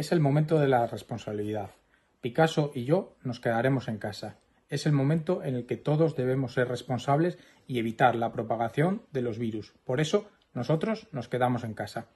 Es el momento de la responsabilidad. Picasso y yo nos quedaremos en casa. Es el momento en el que todos debemos ser responsables y evitar la propagación de los virus. Por eso, nosotros nos quedamos en casa.